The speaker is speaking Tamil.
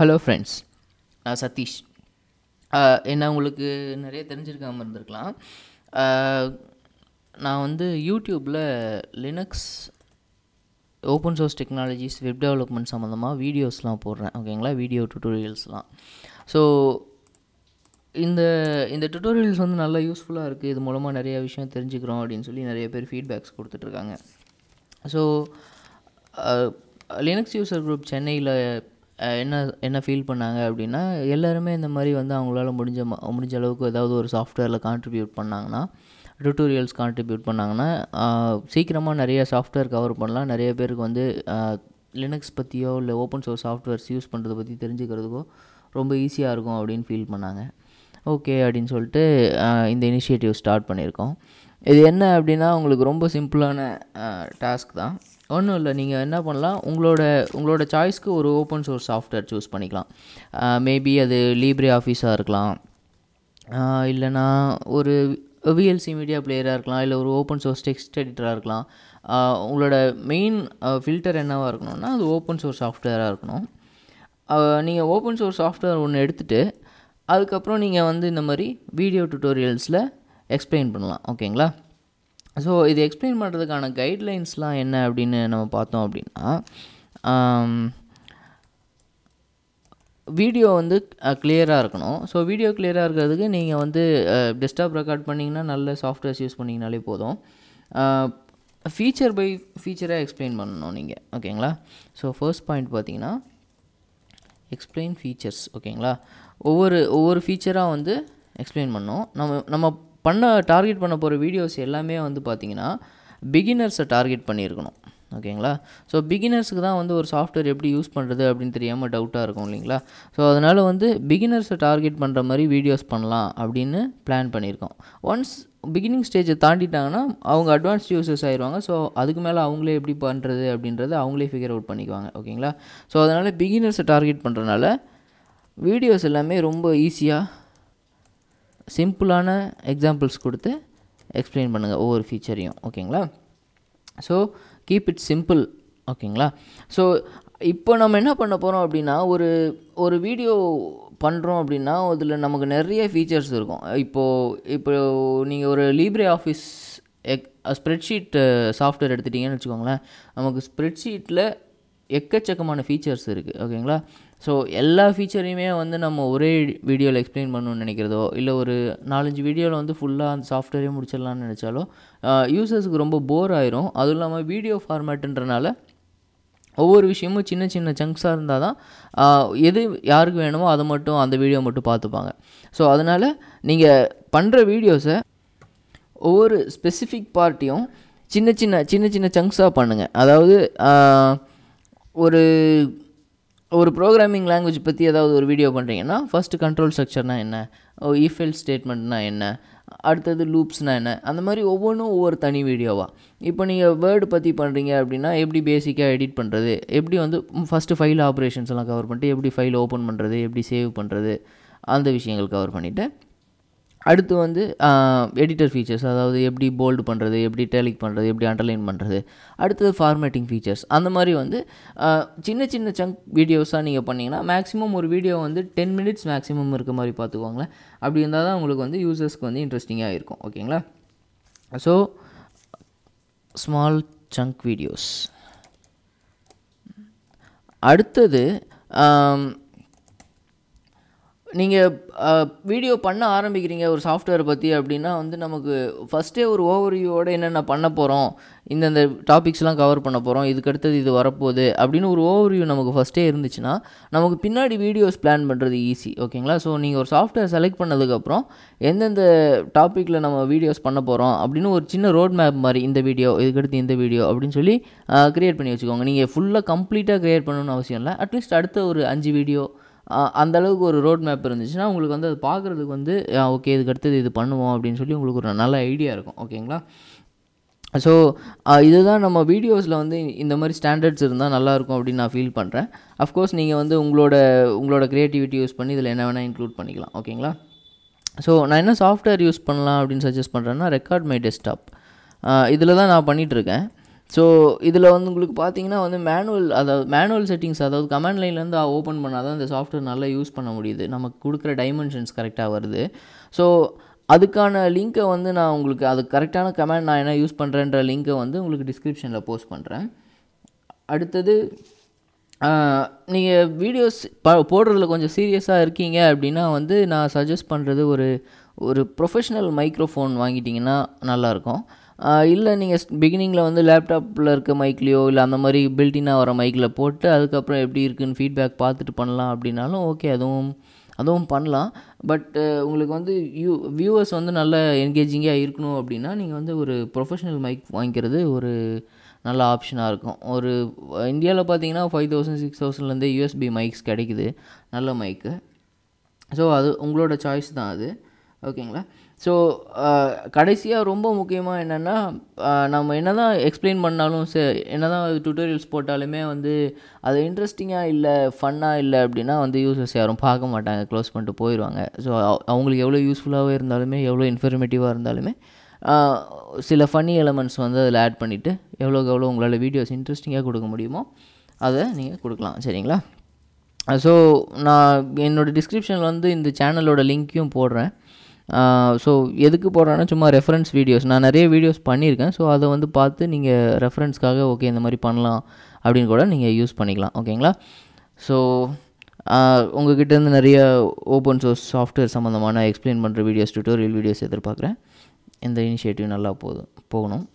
ஹலோ ஃப்ரெண்ட்ஸ் நான் சதீஷ் என்ன உங்களுக்கு நிறைய தெரிஞ்சிருக்காமல் இருந்திருக்கலாம் நான் வந்து யூடியூப்பில் Linux open source technologies web development சம்மந்தமாக வீடியோஸ்லாம் போடுறேன் ஓகேங்களா வீடியோ டுட்டோரியல்ஸ்லாம் ஸோ இந்த இந்த டுட்டோரியல்ஸ் வந்து நல்லா யூஸ்ஃபுல்லாக இருக்குது இது மூலமாக நிறையா விஷயம் தெரிஞ்சுக்கிறோம் அப்படின்னு சொல்லி நிறைய பேர் ஃபீட்பேக்ஸ் கொடுத்துட்ருக்காங்க ஸோ லினக்ஸ் யூசர் குரூப் சென்னையில் என்ன என்ன ஃபீல் பண்ணாங்க அப்படின்னா எல்லாருமே இந்த மாதிரி வந்து அவங்களால முடிஞ்ச முடிஞ்ச அளவுக்கு ஏதாவது ஒரு சாஃப்ட்வேரில் கான்ட்ரிபியூட் பண்ணாங்கன்னா டுட்டோரியல்ஸ் கான்ட்ரிபியூட் பண்ணாங்கன்னா சீக்கிரமாக நிறைய சாஃப்ட்வேர் கவர் பண்ணலாம் நிறைய பேருக்கு வந்து லினக்ஸ் பற்றியோ இல்லை ஓப்பன் சோர்ஸ் சாஃப்ட்வேர்ஸ் யூஸ் பண்ணுறதை பற்றி தெரிஞ்சுக்கிறதுக்கோ ரொம்ப ஈஸியாக இருக்கும் அப்படின்னு ஃபீல் பண்ணாங்க ஓகே அப்படின்னு சொல்லிட்டு இந்த இனிஷியேட்டிவ் ஸ்டார்ட் பண்ணியிருக்கோம் இது என்ன அப்படின்னா உங்களுக்கு ரொம்ப சிம்பிளான டாஸ்க் தான் ஒன்றும் இல்லை நீங்கள் என்ன பண்ணலாம் உங்களோட உங்களோட சாய்ஸ்க்கு ஒரு ஓப்பன் சோர்ஸ் சாஃப்ட்வேர் சூஸ் பண்ணிக்கலாம் மேபி அது லீப்ரி ஆஃபீஸாக இருக்கலாம் இல்லைனா ஒரு விஎல்சி மீடியா பிளேயராக இருக்கலாம் இல்லை ஒரு ஓப்பன் சோர்ஸ் டெக்ஸ்ட் எடிட்டராக இருக்கலாம் உங்களோட மெயின் ஃபில்டர் என்னவாக இருக்கணும்னா அது ஓப்பன் சோர்ஸ் சாஃப்ட்வேராக இருக்கணும் நீங்கள் ஓப்பன் சோர்ஸ் சாஃப்ட்வேர் ஒன்று எடுத்துகிட்டு அதுக்கப்புறம் நீங்கள் வந்து இந்த மாதிரி வீடியோ டுட்டோரியல்ஸில் எக்ஸ்பிளைன் பண்ணலாம் ஓகேங்களா ஸோ இது எக்ஸ்பிளைன் பண்ணுறதுக்கான கைட்லைன்ஸ்லாம் என்ன அப்படின்னு நம்ம பார்த்தோம் அப்படின்னா வீடியோ வந்து கிளியராக இருக்கணும் ஸோ வீடியோ கிளியராக இருக்கிறதுக்கு நீங்கள் வந்து டெஸ்க்டாப் ரெக்கார்ட் பண்ணிங்கன்னா நல்ல சாஃப்ட்வேர்ஸ் யூஸ் பண்ணிங்கனாலே போதும் ஃபீச்சர் பை ஃபீச்சராக எக்ஸ்பிளைன் பண்ணணும் நீங்கள் ஓகேங்களா ஸோ ஃபர்ஸ்ட் பாயிண்ட் பார்த்தீங்கன்னா எக்ஸ்பிளைன் ஃபீச்சர்ஸ் ஓகேங்களா ஒவ்வொரு ஒவ்வொரு ஃபீச்சராக வந்து எக்ஸ்பிளைன் பண்ணோம் நம்ம நம்ம பண்ண டார்கெட் பண்ண போகிற வீடியோஸ் எல்லாமே வந்து பார்த்திங்கன்னா பிகினர்ஸை டார்கெட் பண்ணியிருக்கணும் ஓகேங்களா ஸோ பிகினர்ஸுக்கு தான் வந்து ஒரு சாஃப்ட்வேர் எப்படி யூஸ் பண்ணுறது அப்படின்னு தெரியாமல் டவுட்டாக இருக்கும் இல்லைங்களா ஸோ அதனால் வந்து பிகினர்ஸை டார்கெட் பண்ணுற மாதிரி வீடியோஸ் பண்ணலாம் அப்படின்னு பிளான் பண்ணியிருக்கோம் ஒன்ஸ் பிகினிங் ஸ்டேஜை தாண்டிட்டாங்கன்னா அவங்க அட்வான்ஸ் யூசர்ஸ் ஆயிடுவாங்க ஸோ அதுக்கு மேலே அவங்களே எப்படி பண்ணுறது அப்படின்றத அவங்களே ஃபிகர் அவுட் பண்ணிக்குவாங்க ஓகேங்களா ஸோ அதனால் பிகினர்ஸை டார்கெட் பண்ணுறனால வீடியோஸ் எல்லாமே ரொம்ப ஈஸியாக சிம்பிளான எக்ஸாம்பிள்ஸ் கொடுத்து எக்ஸ்பிளைன் பண்ணுங்கள் ஒவ்வொரு ஃபீச்சரையும் ஓகேங்களா ஸோ கீப் இட் சிம்பிள் ஓகேங்களா ஸோ இப்போ நம்ம என்ன பண்ண போகிறோம் அப்படின்னா ஒரு ஒரு வீடியோ பண்ணுறோம் அப்படின்னா அதில் நமக்கு நிறைய ஃபீச்சர்ஸ் இருக்கும் இப்போது இப்போ நீங்கள் ஒரு லீப்ரே ஆஃபீஸ் எக் ஸ்ப்ரெட்ஷீட் சாஃப்ட்வேர் எடுத்துட்டிங்கன்னு வச்சுக்கோங்களேன் நமக்கு ஸ்ப்ரெட்ஷீட்டில் எக்கச்சக்கமான ஃபீச்சர்ஸ் இருக்குது ஓகேங்களா ஸோ எல்லா ஃபீச்சரையுமே வந்து நம்ம ஒரே வீடியோவில் எக்ஸ்பிளைன் பண்ணணும்னு நினைக்கிறதோ இல்லை ஒரு நாலஞ்சு வீடியோவில் வந்து ஃபுல்லாக அந்த சாஃப்ட்வேரே முடிச்சிடலான்னு நினச்சாலோ யூசர்ஸுக்கு ரொம்ப போர் ஆயிரும் அதுவும் இல்லாமல் வீடியோ ஃபார்மேட்டுன்றனால ஒவ்வொரு விஷயமும் சின்ன சின்ன சங்க்ஸாக இருந்தால் தான் எது யாருக்கு வேணுமோ அதை மட்டும் அந்த வீடியோ மட்டும் பார்த்துப்பாங்க ஸோ அதனால் நீங்கள் பண்ணுற வீடியோஸை ஒவ்வொரு ஸ்பெசிஃபிக் பார்ட்டியும் சின்ன சின்ன சின்ன சின்ன சங்க்ஸாக பண்ணுங்கள் அதாவது ஒரு ஒரு ப்ரோக்ராமிங் லாங்குவேஜ் பற்றி ஏதாவது ஒரு வீடியோ பண்ணுறீங்கன்னா ஃபஸ்ட்டு கண்ட்ரோல் ஸ்ட்ரக்சர்னா என்ன இஃபெல் ஸ்டேட்மெண்ட்னா என்ன அடுத்தது லூப்ஸ்னால் என்ன அந்த மாதிரி ஒவ்வொன்றும் ஒவ்வொரு தனி வீடியோவாக இப்போ நீங்கள் வேர்டு பற்றி பண்ணுறீங்க அப்படின்னா எப்படி பேசிக்காக எடிட் பண்ணுறது எப்படி வந்து ஃபஸ்ட்டு ஃபைல் ஆப்ரேஷன்ஸ்லாம் கவர் பண்ணிட்டு எப்படி ஃபைல் ஓப்பன் பண்ணுறது எப்படி சேவ் பண்ணுறது அந்த விஷயங்கள் கவர் பண்ணிவிட்டு அடுத்து வந்து எடிட்டர் ஃபீச்சர்ஸ் அதாவது எப்படி போல்டு பண்ணுறது எப்படி டேலிக் பண்ணுறது எப்படி அண்டர்லைன் பண்ணுறது அடுத்தது ஃபார்மேட்டிங் ஃபீச்சர்ஸ் அந்த மாதிரி வந்து சின்ன சின்ன சங்க் வீடியோஸாக நீங்கள் பண்ணிங்கன்னா மேக்ஸிமம் ஒரு வீடியோ வந்து டென் மினிட்ஸ் மேக்ஸிமம் இருக்க மாதிரி பார்த்துக்கோங்களேன் அப்படி இருந்தால் தான் உங்களுக்கு வந்து யூசர்ஸ்க்கு வந்து இன்ட்ரெஸ்டிங்காக இருக்கும் ஓகேங்களா ஸோ ஸ்மால் சங்க் வீடியோஸ் அடுத்தது நீங்கள் வீடியோ பண்ண ஆரம்பிக்கிறீங்க ஒரு சாஃப்ட்வேரை பற்றி அப்படின்னா வந்து நமக்கு ஃபஸ்ட்டே ஒரு ஓவர்வியூவோடு என்னென்ன பண்ண போகிறோம் இந்தந்த டாபிக்ஸ்லாம் கவர் பண்ண போகிறோம் இதுக்கடுத்தது இது வரப்போகுது அப்படின்னு ஒரு ஓவர்வியூ நமக்கு ஃபஸ்ட்டே இருந்துச்சுன்னா நமக்கு பின்னாடி வீடியோஸ் பிளான் பண்ணுறது ஈஸி ஓகேங்களா ஸோ நீங்கள் ஒரு சாஃப்ட்வேர் செலக்ட் பண்ணதுக்கப்புறம் எந்தெந்த டாப்பிக்கில் நம்ம வீடியோஸ் பண்ண போகிறோம் அப்படின்னு ஒரு சின்ன ரோட் மேப் மாதிரி இந்த வீடியோ இதுக்கடுத்து இந்த வீடியோ அப்படின்னு சொல்லி க்ரியேட் பண்ணி வச்சுக்கோங்க நீங்கள் ஃபுல்லாக கம்ப்ளீட்டாக க்ரியேட் பண்ணணும்னு அவசியம் இல்லை அட்லீஸ்ட் அடுத்த ஒரு அஞ்சு வீடியோ அந்த அளவுக்கு ஒரு ரோட் மேப் இருந்துச்சுன்னா உங்களுக்கு வந்து அது பார்க்குறதுக்கு வந்து ஓகே இதுக்கு அடுத்தது இது பண்ணுவோம் அப்படின்னு சொல்லி உங்களுக்கு ஒரு நல்ல ஐடியா இருக்கும் ஓகேங்களா ஸோ இதுதான் நம்ம வீடியோஸில் வந்து இந்த மாதிரி ஸ்டாண்டர்ட்ஸ் இருந்தால் நல்லாயிருக்கும் அப்படின்னு நான் ஃபீல் பண்ணுறேன் அஃப்கோர்ஸ் நீங்கள் வந்து உங்களோட உங்களோட க்ரியேட்டிவிட்டி யூஸ் பண்ணி இதில் என்ன வேணால் இன்க்ளூட் பண்ணிக்கலாம் ஓகேங்களா ஸோ நான் என்ன சாஃப்ட்வேர் யூஸ் பண்ணலாம் அப்படின்னு சஜஸ்ட் பண்ணுறேன்னா ரெக்கார்ட் மை டெஸ்க்டாப் இதில் தான் நான் பண்ணிகிட்ருக்கேன் ஸோ இதில் வந்து உங்களுக்கு பார்த்தீங்கன்னா வந்து மேனுவல் அதாவது மேனுவல் செட்டிங்ஸ் அதாவது கமெண்ட் லைன்லேருந்து ஓப்பன் பண்ணால் தான் இந்த சாஃப்ட்வேர் நல்லா யூஸ் பண்ண முடியுது நமக்கு கொடுக்குற டைமென்ஷன்ஸ் கரெக்டாக வருது ஸோ அதுக்கான லிங்க்கை வந்து நான் உங்களுக்கு அது கரெக்டான கமெண்ட் நான் என்ன யூஸ் பண்ணுறேன்ற லிங்க்கை வந்து உங்களுக்கு டிஸ்கிரிப்ஷனில் போஸ்ட் பண்ணுறேன் அடுத்தது நீங்கள் வீடியோஸ் ப போடுறதுல கொஞ்சம் சீரியஸாக இருக்கீங்க அப்படின்னா வந்து நான் சஜஸ்ட் பண்ணுறது ஒரு ஒரு ப்ரொஃபஷ்னல் மைக்ரோஃபோன் வாங்கிட்டிங்கன்னா நல்லாயிருக்கும் இல்லை நீங்கள் பிகினிங்கில் வந்து லேப்டாப்பில் இருக்க மைக்லேயோ இல்லை அந்த மாதிரி பில்டினாக வர மைக்கில் போட்டு அதுக்கப்புறம் எப்படி இருக்குன்னு ஃபீட்பேக் பார்த்துட்டு பண்ணலாம் அப்படின்னாலும் ஓகே அதுவும் அதுவும் பண்ணலாம் பட் உங்களுக்கு வந்து யூ வியூவர்ஸ் வந்து நல்ல என்கேஜிங்காக இருக்கணும் அப்படின்னா நீங்கள் வந்து ஒரு ப்ரொஃபஷனல் மைக் வாங்கிக்கிறது ஒரு நல்ல ஆப்ஷனாக இருக்கும் ஒரு இந்தியாவில் பார்த்தீங்கன்னா ஃபைவ் தௌசண்ட் சிக்ஸ் தௌசண்ட்லேருந்து யூஎஸ்பி மைக்ஸ் கிடைக்குது நல்ல மைக்கு ஸோ அது உங்களோட சாய்ஸ் தான் அது ஓகேங்களா ஸோ uh, கடைசியாக ரொம்ப முக்கியமாக என்னென்னா uh, நம்ம என்ன தான் எக்ஸ்பிளைன் பண்ணாலும் சே என்ன தான் டியூட்டோரியல்ஸ் போட்டாலுமே வந்து அது இன்ட்ரெஸ்டிங்காக இல்லை ஃபன்னாக இல்லை அப்படின்னா வந்து யூசர்ஸ் யாரும் பார்க்க மாட்டாங்க க்ளோஸ் பண்ணிட்டு போயிடுவாங்க ஸோ அவங்களுக்கு எவ்வளோ யூஸ்ஃபுல்லாகவே இருந்தாலுமே எவ்வளோ இன்ஃபர்மேட்டிவாக இருந்தாலுமே uh, சில ஃபன்னி எலமெண்ட்ஸ் வந்து அதில் ஆட் பண்ணிவிட்டு எவ்வளோக்கு எவ்வளோ உங்களால் வீடியோஸ் இன்ட்ரெஸ்டிங்காக கொடுக்க முடியுமோ அதை நீங்கள் கொடுக்கலாம் சரிங்களா ஸோ நான் என்னோடய டிஸ்கிரிப்ஷனில் வந்து இந்த சேனலோட லிங்க்கையும் போடுறேன் ஸோ எதுக்கு போடுறேன்னா சும்மா ரெஃபரன்ஸ் வீடியோஸ் நான் நிறைய வீடியோஸ் பண்ணியிருக்கேன் ஸோ அதை வந்து பார்த்து நீங்கள் ரெஃபரன்ஸ்க்காக ஓகே இந்த மாதிரி பண்ணலாம் அப்படின்னு கூட நீங்கள் யூஸ் பண்ணிக்கலாம் ஓகேங்களா ஸோ உங்கள் இருந்து நிறைய ஓப்பன் சோர்ஸ் சாஃப்ட்வேர் சம்மந்தமான எக்ஸ்பிளைன் பண்ணுற வீடியோஸ் டியூட்டோரியல் வீடியோஸ் எதிர்பார்க்குறேன் இந்த இனிஷியேட்டிவ் நல்லா போதும் போகணும்